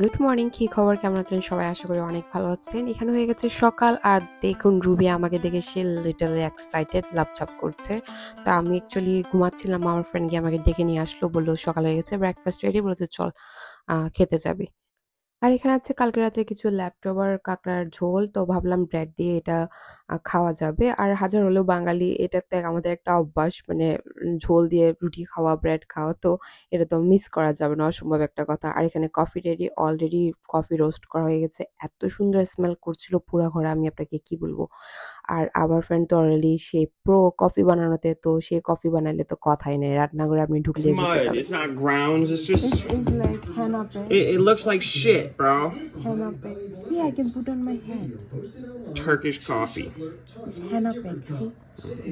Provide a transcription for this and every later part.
Good morning কি খবর কেমন আছেন সবাই আশা করি অনেক ভালো আছেন এখানে হয়ে গেছে সকাল আর দেখুন রুবি আমাকে দেখে সে লিটল এক্সাইটেড লাপচাপ করছে তো আমি অ্যাকচুয়ালি ঘুমাচ্ছিলাম আমার ফ্রেন্ড গিয়ে আমাকে ডেকে নিয়ে আসলো বললো সকাল হয়ে গেছে ব্রেকফাস্ট রেডি বলেছে চল খেতে যাবি আর এখানে আছে কালকে রাতে কিছু ল্যাপটপ আর কাঁকড়ার ঝোল তো ভাবলাম ব্রেড দিয়ে এটা খাওয়া যাবে আর হাজার হলেও বাঙালি এটাতে আমাদের একটা অভ্যাস মানে ঝোল দিয়ে রুটি খাওয়া ব্রেড খাওয়া তো এটা তো মিস করা যাবে না অসম্ভব একটা কথা আর এখানে coffee ready already coffee roast করা হয়ে গেছে এত সুন্দর স্মেল করছিল পুরা ঘরে আমি আপনাকে কি বলবো Our আমার ফ্রেন্ড তো অলরেডি সে Coffee banana বানানোতে তো সে কফি বানাইলে তো কথাই নেই It's not grounds, it's just it's, like henna It, looks like shit, bro. Henna pig. Yeah, I can put on my head. Turkish coffee. It's henna pig, see?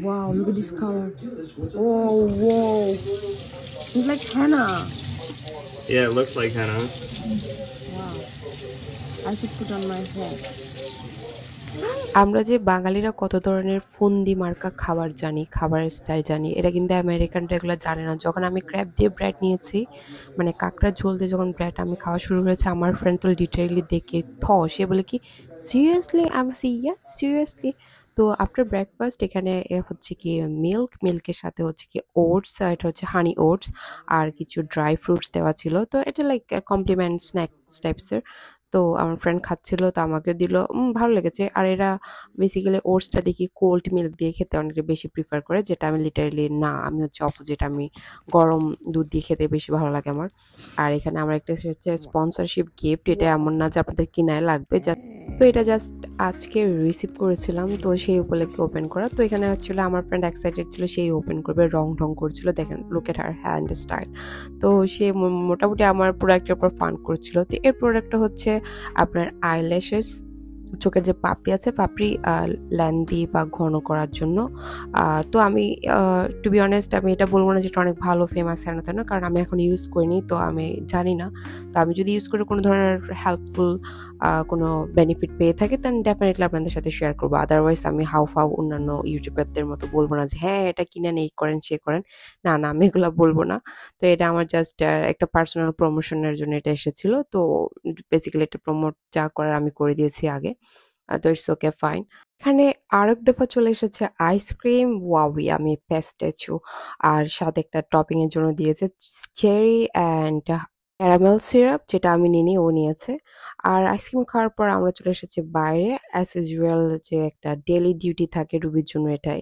Wow, look at this color. Oh, whoa. It's like henna. Yeah, it looks like henna. Wow. I should put on my head. আমরা যে বাঙালিরা কত ধরনের ফন্দি মার্কা খাবার জানি খাবারের স্টাইল জানি এটা কিন্তু আমেরিকান রেগুলার জানে না যখন আমি ক্র্যাপ দিয়ে ব্রেড নিয়েছি মানে কাঁকড়া ঝোল দিয়ে যখন ব্রেড আমি খাওয়া শুরু করেছি আমার ফ্রেন্ড তো ডিটেলি দেখে থ সে বলে কি সিরিয়াসলি আমি সি ইয়া সিরিয়াসলি তো আফটার ব্রেকফাস্ট এখানে হচ্ছে কি মিল্ক মিল্কের সাথে হচ্ছে কি ওটস এটা হচ্ছে হানি ওটস আর কিছু ড্রাই ফ্রুটস দেওয়া ছিল তো এটা লাইক কমপ্লিমেন্ট স্ন্যাক্স টাইপসের তো আমার ফ্রেন্ড খাচ্ছিল তো আমাকেও দিল ভালো লেগেছে আর এরা বেসিক্যালি ওটসটা দেখি কোল্ড মিল্ক দিয়ে খেতে অনেকে বেশি প্রিফার করে যেটা আমি লিটারেলি না আমি হচ্ছে অপোজিট আমি গরম দুধ দিয়ে খেতে বেশি ভালো লাগে আমার আর এখানে আমার একটা হচ্ছে স্পন্সরশিপ গিফট এটা এমন না যে আপনাদের কিনায় লাগবে যা তো এটা জাস্ট আজকে রিসিভ করেছিলাম তো সেই উপলক্ষে ওপেন করা তো এখানে আসলে আমার ফ্রেন্ড এক্সাইটেড ছিল সেই ওপেন করবে রং ঢং করছিল দেখেন look at her hand style তো সে মোটামুটি আমার প্রোডাক্টের উপর ফান করছিল তো এর প্রোডাক্টটা হচ্ছে আপনার আইল্যাশেস চোখের যে পাপড়ি আছে পাপড়ি ল্যান্দি বা ঘন করার জন্য তো আমি টু বি অনেস্ট আমি এটা বলবো না যেটা অনেক ভালো ফেমাস তাই না কারণ আমি এখন ইউজ করিনি তো আমি জানি না তো আমি যদি ইউজ করে কোনো ধরনের হেল্পফুল কোনো বেনিফিট পেয়ে থাকে তাহলে ডেফিনেটলি আপনাদের সাথে শেয়ার করবো আদারওয়াইজ আমি হাউ ফাউ অন্যান্য ইউটিউবারদের মতো বলবো না যে হ্যাঁ এটা কিনেন এই করেন সে করেন না না আমি এগুলো বলবো না তো এটা আমার জাস্ট একটা পার্সোনাল প্রমোশনের জন্য এটা এসেছিলো তো বেসিক্যালি এটা প্রমোট যা করার আমি করে দিয়েছি আগে তো ইটস ওকে ফাইন এখানে আরেক দফা চলে এসেছে আইসক্রিম ওয়াবি আমি প্যাস্টেছু আর সাথে একটা টপিংয়ের জন্য দিয়েছে চেরি অ্যান্ড ক্যারামেল সিরাপ যেটা আমি নিনি ও নিয়েছে আর আইসক্রিম খাওয়ার পর আমরা চলে এসেছি বাইরে অ্যাস ইউজুয়াল যে একটা ডেলি ডিউটি থাকে রুবির জন্য এটাই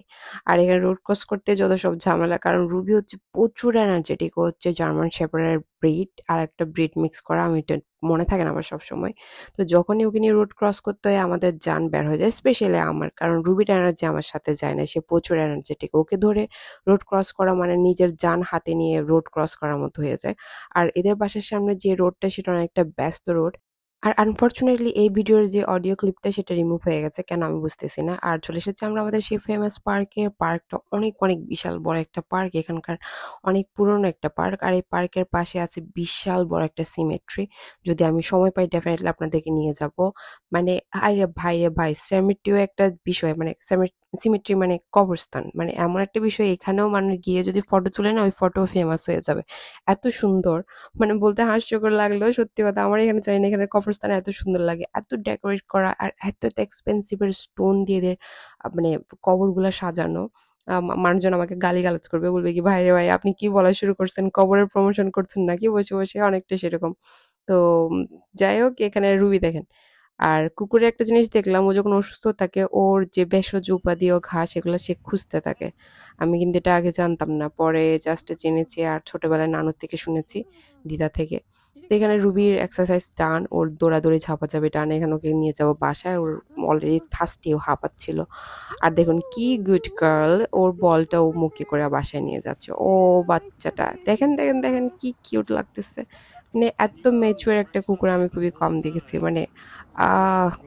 আর এখানে রোড ক্রস করতে যত সব ঝামেলা কারণ রুবি হচ্ছে প্রচুর এনার্জেটিক ও হচ্ছে জার্মান শেপারের ব্রিড আর একটা ব্রিড মিক্স করা আমি মনে থাকে না আমার সবসময় তো যখনই ওকে নিয়ে রোড ক্রস করতে হয় আমাদের যান বের হয়ে যায় স্পেশালি আমার কারণ রুবিট এনার্জি আমার সাথে যায় না সে প্রচুর এনার্জেটিক ওকে ধরে রোড ক্রস করা মানে নিজের যান হাতে নিয়ে রোড ক্রস করার মতো হয়ে যায় আর এদের বাসার সামনে যে রোডটা সেটা অনেকটা ব্যস্ত রোড আর আনফরচুনেটলি এই ভিডিওর যে অডিও ক্লিপটা সেটা রিমুভ হয়ে গেছে কেন আমি বুঝতেছি না আর চলে এসেছি আমরা আমাদের সেই ফেমাস পার্কে পার্কটা অনেক অনেক বিশাল বড় একটা পার্ক এখানকার অনেক পুরনো একটা পার্ক আর এই পার্কের পাশে আছে বিশাল বড় একটা সিমেট্রি যদি আমি সময় পাই ডেফিনেটলি আপনাদেরকে নিয়ে যাব মানে আরে ভাই রে ভাই সেমেট্রিও একটা বিষয় মানে সেমেট সিমেট্রি মানে কবরস্থান মানে এমন একটা বিষয় এখানেও মানুষ গিয়ে যদি ফটো তুলে না ওই ফটো ফেমাস হয়ে যাবে এত সুন্দর মানে বলতে হাস্যকর লাগলো সত্যি কথা আমার এখানে জানি না এখানে কবরস্থান এত সুন্দর লাগে এত ডেকোরেট করা আর এত এত এক্সপেন্সিভের স্টোন দিয়ে মানে গুলা সাজানো মানুষজন আমাকে গালি গালাজ করবে বলবে কি ভাই রে ভাই আপনি কি বলা শুরু করছেন কবরের প্রমোশন করছেন নাকি বসে বসে অনেকটা সেরকম তো যাই হোক এখানে রুবি দেখেন আর কুকুরের একটা জিনিস দেখলাম ও যখন অসুস্থ থাকে ওর যে ভেষজ উপাদি ও ঘাস এগুলো সে খুঁজতে থাকে আমি কিন্তু এটা আগে জানতাম না পরে জাস্ট জেনেছি আর ছোটবেলায় নানুর থেকে শুনেছি দিদা থেকে তো এখানে রুবির এক্সারসাইজ টান ওর দৌড়াদৌড়ি যাবে টান এখানে ওকে নিয়ে যাবো বাসায় ওর অলরেডি থাস্টি ও হাঁপাচ্ছিল আর দেখুন কি গুড গার্ল ওর বলটা ও মুখে করে বাসায় নিয়ে যাচ্ছে ও বাচ্চাটা দেখেন দেখেন দেখেন কি কিউট লাগতেছে মানে এত মেচুয়ার একটা কুকুর আমি খুবই কম দেখেছি মানে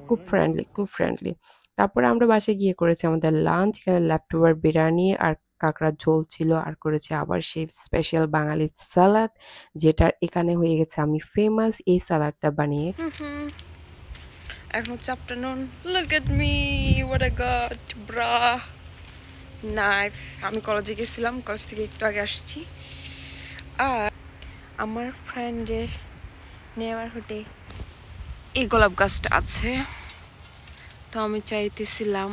খুব ফ্রেন্ডলি খুব ফ্রেন্ডলি তারপরে আমরা বাসায় গিয়ে করেছি আমাদের লাঞ্চ এখানে ল্যাপটপার বিরিয়ানি আর কাঁকড়ার ঝোল ছিল আর করেছে আবার সেই স্পেশাল বাঙালি স্যালাদ যেটা এখানে হয়ে গেছে আমি ফেমাস এই সালাদটা বানিয়ে এখন হচ্ছে afternoon look at me what I got ব্রা নাইফ আমি কলেজে গেছিলাম কলেজ থেকে একটু আগে আসছি আর আমার ফ্রেন্ডের নেওয়ার হোটেল এই গোলাপ গাছটা আছে তো আমি চাইতেছিলাম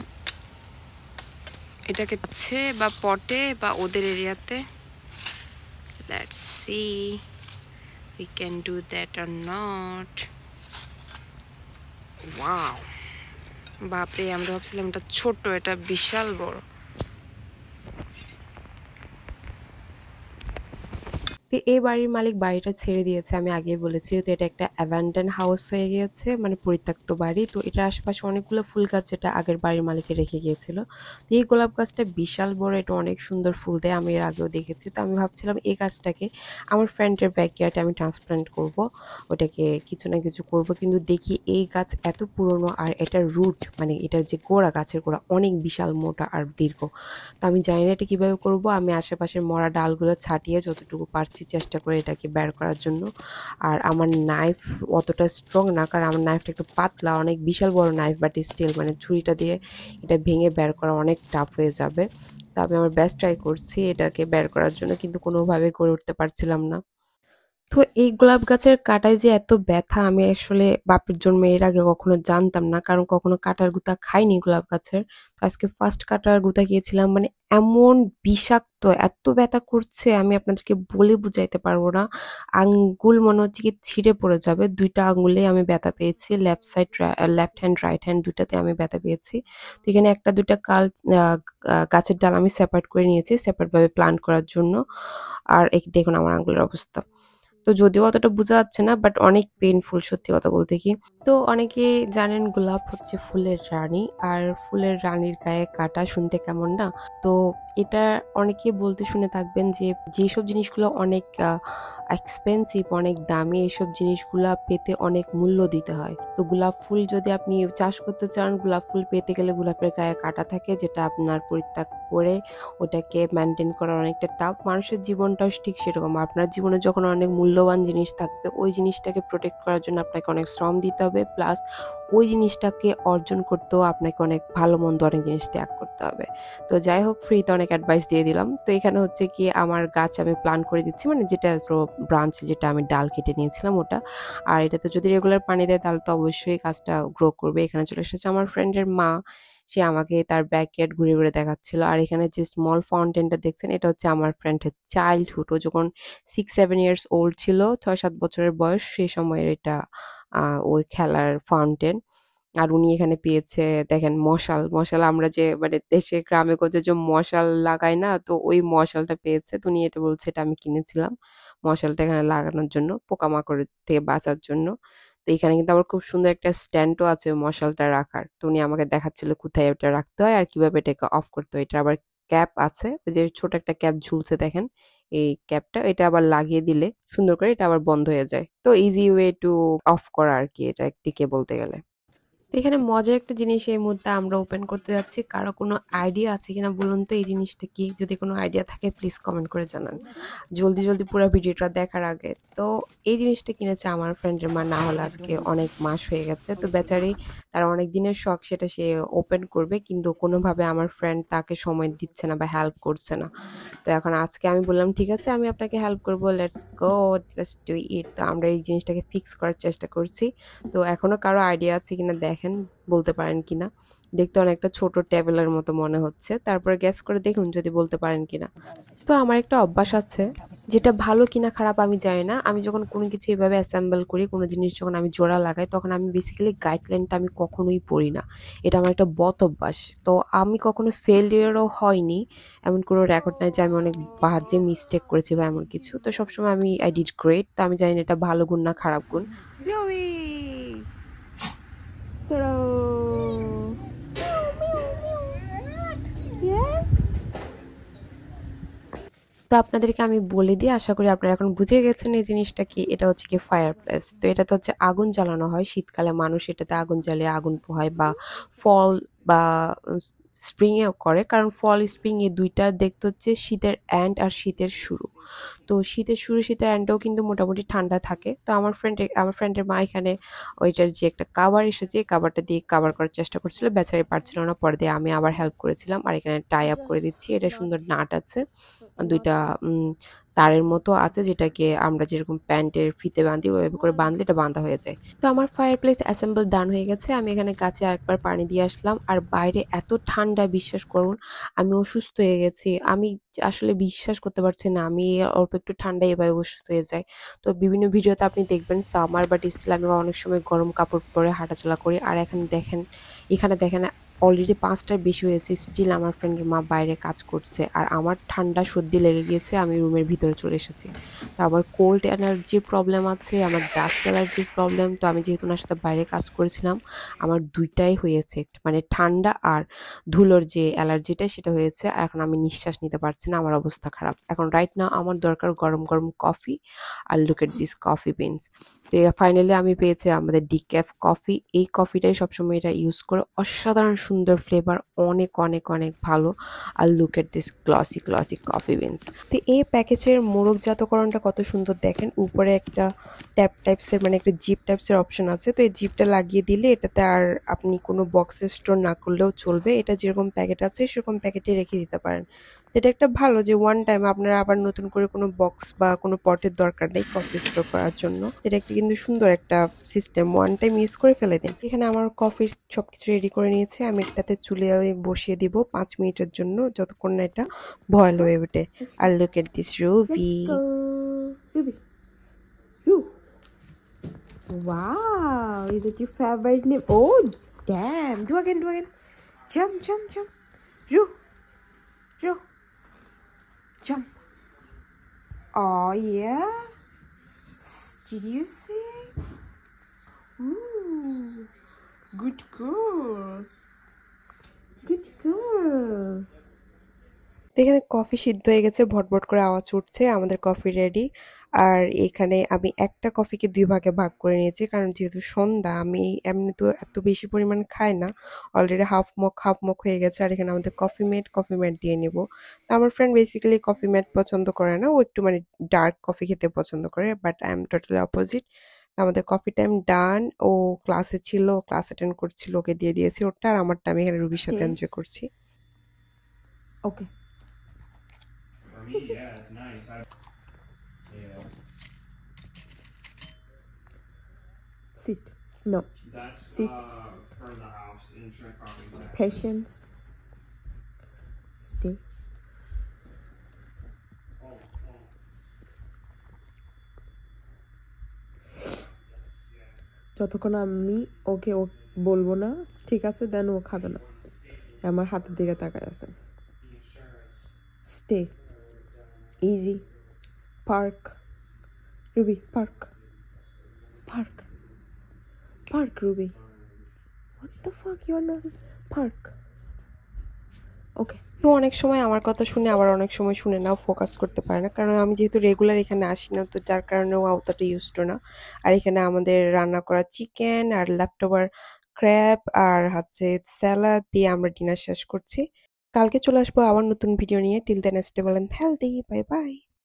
এটাকে আছে বা পটে বা ওদের এরিয়াতে let's see we can do that or not বাপরে আমরা ভাবছিলাম এটা ছোট এটা বিশাল বড় তো এই বাড়ির মালিক বাড়িটা ছেড়ে দিয়েছে আমি আগে বলেছি তো এটা একটা অ্যাভান্ডেন হাউস হয়ে গিয়েছে মানে পরিত্যক্ত বাড়ি তো এটা আশেপাশে অনেকগুলো ফুল গাছ যেটা আগের বাড়ির মালিকে রেখে গিয়েছিল তো এই গোলাপ গাছটা বিশাল বড় এটা অনেক সুন্দর ফুল দেয় আমি এর আগেও দেখেছি তো আমি ভাবছিলাম এই গাছটাকে আমার ফ্রেন্ডের ব্যাকয়ার্ডে আমি ট্রান্সপ্লান্ট করব ওটাকে কিছু না কিছু করব কিন্তু দেখি এই গাছ এত পুরনো আর এটার রুট মানে এটার যে গোড়া গাছের গোড়া অনেক বিশাল মোটা আর দীর্ঘ তো আমি জানি না এটা কীভাবে করবো আমি আশেপাশের মরা ডালগুলো ছাটিয়ে যতটুকু পারছি দেখছি চেষ্টা করে এটাকে বের করার জন্য আর আমার নাইফ অতটা স্ট্রং না কারণ আমার নাইফটা একটু পাতলা অনেক বিশাল বড় নাইফ বাট স্টিল মানে ছুরিটা দিয়ে এটা ভেঙে বের করা অনেক টাফ হয়ে যাবে তা আমি আমার বেস্ট ট্রাই করছি এটাকে বের করার জন্য কিন্তু কোনোভাবে করে উঠতে পারছিলাম না তো এই গোলাপ গাছের কাঁটায় যে এত ব্যথা আমি আসলে বাপের জন্মে এর আগে কখনো জানতাম না কারণ কখনো কাঁটার গুঁতা খাইনি গোলাপ গাছের তো আজকে ফার্স্ট কাঁটার গুঁতা গিয়েছিলাম মানে এমন বিষাক্ত এত ব্যথা করছে আমি আপনাদেরকে বলে বুঝাইতে পারবো না আঙ্গুল মনে হচ্ছে কি ছিঁড়ে পড়ে যাবে দুইটা আঙ্গুলে আমি ব্যথা পেয়েছি left side left hand right hand দুটাতে আমি ব্যথা পেয়েছি তো এখানে একটা দুইটা কাল গাছের ডাল আমি সেপারেট করে নিয়েছি সেপারেটভাবে প্লান্ট করার জন্য আর দেখুন আমার আঙ্গুলের অবস্থা তো যদিও অতটা বোঝা যাচ্ছে না বাট অনেক পেনফুল সত্যি কথা বলতে কি তো অনেকে জানেন গোলাপ হচ্ছে ফুলের রানী আর ফুলের রানীর গায়ে কাটা শুনতে কেমন না তো এটা অনেকে বলতে শুনে থাকবেন যে যেসব জিনিসগুলো অনেক এক্সপেন্সিভ অনেক দামি এসব জিনিসগুলো পেতে অনেক মূল্য দিতে হয় তো গোলাপ ফুল যদি আপনি চাষ করতে চান গোলাপ ফুল পেতে গেলে গোলাপের গায়ে কাটা থাকে যেটা আপনার পরিত্যাগ করে ওটাকে মেনটেন করা অনেকটা টাফ মানুষের জীবনটাও ঠিক সেরকম আপনার জীবনে যখন অনেক মূল্যবান জিনিস থাকবে ওই জিনিসটাকে প্রোটেক্ট করার জন্য আপনাকে অনেক শ্রম দিতে হবে প্লাস ওই জিনিসটাকে অর্জন করতেও আপনাকে অনেক ভালো মন্দ অনেক জিনিস ত্যাগ করতে হবে তো যাই হোক ফ্রিতে অনেক অনেক অ্যাডভাইস দিয়ে দিলাম তো এখানে হচ্ছে কি আমার গাছ আমি প্ল্যান করে দিচ্ছি মানে যেটা ব্রাঞ্চ যেটা আমি ডাল কেটে নিয়েছিলাম ওটা আর এটাতে যদি রেগুলার পানি দেয় তাহলে তো অবশ্যই গাছটা গ্রো করবে এখানে চলে এসেছে আমার ফ্রেন্ডের মা সে আমাকে তার ব্যাকয়ার্ড ঘুরে ঘুরে দেখাচ্ছিল আর এখানে যে স্মল ফাউন্টেনটা দেখছেন এটা হচ্ছে আমার ফ্রেন্ডের চাইল্ডহুড ও যখন সিক্স সেভেন ইয়ার্স ওল্ড ছিল ছয় সাত বছরের বয়স সেই সময়ের এটা ওর খেলার ফাউন্টেন আর উনি এখানে পেয়েছে দেখেন মশাল মশাল আমরা যে মানে দেশে গ্রামে গঞ্জে যে মশাল লাগাই না তো ওই মশালটা পেয়েছে তো উনি এটা বলছে এটা আমি কিনেছিলাম মশালটা এখানে লাগানোর জন্য পোকামাকড় থেকে বাঁচার জন্য তো এখানে কিন্তু আবার খুব সুন্দর একটা স্ট্যান্ডও আছে ওই মশালটা রাখার তো উনি আমাকে দেখাচ্ছিল কোথায় এটা রাখতে হয় আর কিভাবে এটাকে অফ করতে হয় এটা আবার ক্যাপ আছে ওই যে ছোট একটা ক্যাপ ঝুলছে দেখেন এই ক্যাপটা এটা আবার লাগিয়ে দিলে সুন্দর করে এটা আবার বন্ধ হয়ে যায় তো ইজি ওয়ে টু অফ করা আর কি এটা একদিকে বলতে গেলে তো এখানে মজার একটা জিনিস এই মুহূর্তে আমরা ওপেন করতে যাচ্ছি কারো কোনো আইডিয়া আছে কিনা বলুন তো এই জিনিসটা কি যদি কোনো আইডিয়া থাকে প্লিজ কমেন্ট করে জানান জলদি জলদি পুরো ভিডিওটা দেখার আগে তো এই জিনিসটা কিনেছে আমার ফ্রেন্ডের মা না হলে আজকে অনেক মাস হয়ে গেছে তো বেচারি তার অনেক দিনের শখ সেটা সে ওপেন করবে কিন্তু কোনোভাবে আমার ফ্রেন্ড তাকে সময় দিচ্ছে না বা হেল্প করছে না তো এখন আজকে আমি বললাম ঠিক আছে আমি আপনাকে হেল্প করবো let's go let's do it তো আমরা এই জিনিসটাকে ফিক্স করার চেষ্টা করছি তো এখনও কারো আইডিয়া আছে কিনা দেখ দেখেন বলতে পারেন কি না দেখতে অনেকটা ছোট ট্যাবলের মতো মনে হচ্ছে তারপরে গ্যাস করে দেখুন যদি বলতে পারেন কিনা তো আমার একটা অভ্যাস আছে যেটা ভালো কিনা খারাপ আমি জানি না আমি যখন কোনো কিছু এভাবে অ্যাসেম্বল করি কোনো জিনিস যখন আমি জোড়া লাগাই তখন আমি বেসিক্যালি গাইডলাইনটা আমি কখনোই পড়ি না এটা আমার একটা বত অভ্যাস তো আমি কখনো ফেলিয়ারও হয়নি এমন কোনো রেকর্ড নাই যে আমি অনেক বাজে মিস্টেক করেছি বা এমন কিছু তো সবসময় আমি আই ডিড গ্রেট তো আমি জানি না এটা ভালো গুণ না খারাপ গুণ তো আপনাদেরকে আমি বলে দিই আশা করি আপনারা এখন বুঝে গেছেন এই জিনিসটা কি এটা হচ্ছে কি ফায়ার প্লেস তো এটা তো হচ্ছে আগুন জ্বালানো হয় শীতকালে মানুষ এটাতে আগুন জ্বালিয়ে আগুন পোহায় বা ফল বা স্প্রিংয়েও করে কারণ ফল স্প্রিং এ দুইটা দেখতে হচ্ছে শীতের অ্যান্ড আর শীতের শুরু তো শীতের শুরু শীতের অ্যান্ডেও কিন্তু মোটামুটি ঠান্ডা থাকে তো আমার ফ্রেন্ড আমার ফ্রেন্ডের মা এখানে ওইটার যে একটা কাবার এসেছে এই কাবারটা দিয়ে কাবার করার চেষ্টা করছিল বেচারে পারছিল না পরে দিয়ে আমি আবার হেল্প করেছিলাম আর এখানে টাই আপ করে দিচ্ছি এটা সুন্দর নাট আছে দুইটা তারের মতো আছে যেটাকে আমরা যেরকম প্যান্টের ফিতে বাঁধি ওইভাবে করে বাঁধলে এটা বাঁধা হয়ে যায় তো আমার ফায়ার প্লেস অ্যাসেম্বল ডান হয়ে গেছে আমি এখানে গাছে আরেকবার পানি দিয়ে আসলাম আর বাইরে এত ঠান্ডা বিশ্বাস করুন আমি অসুস্থ হয়ে গেছি আমি আসলে বিশ্বাস করতে পারছি না আমি অল্প একটু ঠান্ডা এভাবে অসুস্থ হয়ে যায় তো বিভিন্ন ভিডিওতে আপনি দেখবেন সামার বাট স্টিল আমি অনেক সময় গরম কাপড় পরে হাঁটাচলা করি আর এখানে দেখেন এখানে দেখেন অলরেডি পাঁচটার বেশি হয়েছে স্টিল আমার ফ্রেন্ডের মা বাইরে কাজ করছে আর আমার ঠান্ডা সর্দি লেগে গিয়েছে আমি রুমের ভিতরে চলে এসেছি তো আমার কোল্ড অ্যালার্জির প্রবলেম আছে আমার ডাস্ট অ্যালার্জির প্রবলেম তো আমি যেহেতু ওনার সাথে বাইরে কাজ করেছিলাম আমার দুইটাই হয়েছে মানে ঠান্ডা আর ধুলোর যে অ্যালার্জিটা সেটা হয়েছে আর এখন আমি নিঃশ্বাস নিতে পারছি না আমার অবস্থা খারাপ এখন রাইট না আমার দরকার গরম গরম কফি আর লুক দিস কফি বিনস তো ফাইনালি আমি পেয়েছি আমাদের ডিক্যাফ কফি এই কফিটাই সবসময় এটা ইউজ করে অসাধারণ সুন্দর ফ্লেভার অনেক অনেক অনেক ভালো আর look at this glossy glossy coffee beans তো এই প্যাকেজের মোরগজাতকরণটা কত সুন্দর দেখেন উপরে একটা ট্যাপ টাইপসের মানে একটা জিপ টাইপসের অপশন আছে তো এই জিপটা লাগিয়ে দিলে এটাতে আর আপনি কোনো বক্সে স্টোর না করলেও চলবে এটা যেরকম প্যাকেট আছে সেরকম প্যাকেটে রেখে দিতে পারেন যেটা একটা ভালো যে ওয়ান টাইম আপনারা আবার নতুন করে কোনো বক্স বা কোনো পটের দরকার নেই কফি স্টোর করার জন্য এটা একটা কিন্তু সুন্দর একটা সিস্টেম ওয়ান টাইম ইউজ করে ফেলে দিন এখানে আমার কফি সব কিছু রেডি করে নিয়েছে আমি এটাতে চুলে বসিয়ে দিব পাঁচ মিনিটের জন্য যতক্ষণ না এটা বয়েল হয়ে ওঠে আর লুক এট দিস রুবি রু Wow, is it your favorite name? Oh, damn. Do again, do again. Jump, jump, jump. Roo. Roo. jump. Oh yeah. Did you see? Ooh, good girl. Good girl. এখানে coffee সিদ্ধ হয়ে গেছে ভটভট করে আওয়াজ উঠছে আমাদের coffee ready আর এখানে আমি একটা কফিকে দুই ভাগে ভাগ করে নিয়েছি কারণ যেহেতু সন্ধ্যা আমি এমনি তো এত বেশি পরিমাণ খাই না already half mug half mug হয়ে গেছে আর এখানে আমাদের কফি মেট কফি মেট দিয়ে নিব তো আমার ফ্রেন্ড বেসিক্যালি কফি মেট পছন্দ করে না ও একটু মানে ডার্ক কফি খেতে পছন্দ করে but I am totally opposite আমাদের কফি টাইম ডান ও ক্লাসে ছিল ক্লাস অ্যাটেন্ড করছিল ওকে দিয়ে দিয়েছি ওটা আর আমারটা আমি এখানে রুবির সাথে এনজয় করছি ওকে Sit. No. That's Sit. Uh, for the house in Chicago. Patience. Stay. Oh, oh. যতক্ষণ আমি ওকে ও বলবো না ঠিক আছে দেন ও খাবে না আমার হাতের দিকে তাকায় আছে stay easy park Ruby park park Park, Ruby. What the fuck? You are not park. Okay তো অনেক সময় আমার কথা শুনে আবার অনেক সময় শুনে নাও ফোকাস করতে পারে না কারণ আমি যেহেতু রেগুলার এখানে আসি না তো যার কারণেও ও আওতাটা ইউজ টু না আর এখানে আমাদের রান্না করা চিকেন আর ল্যাপটপার ক্র্যাব আর হচ্ছে স্যালাড দিয়ে আমরা ডিনার শেষ করছি কালকে চলে আসবো আবার নতুন ভিডিও নিয়ে till then stable and healthy bye by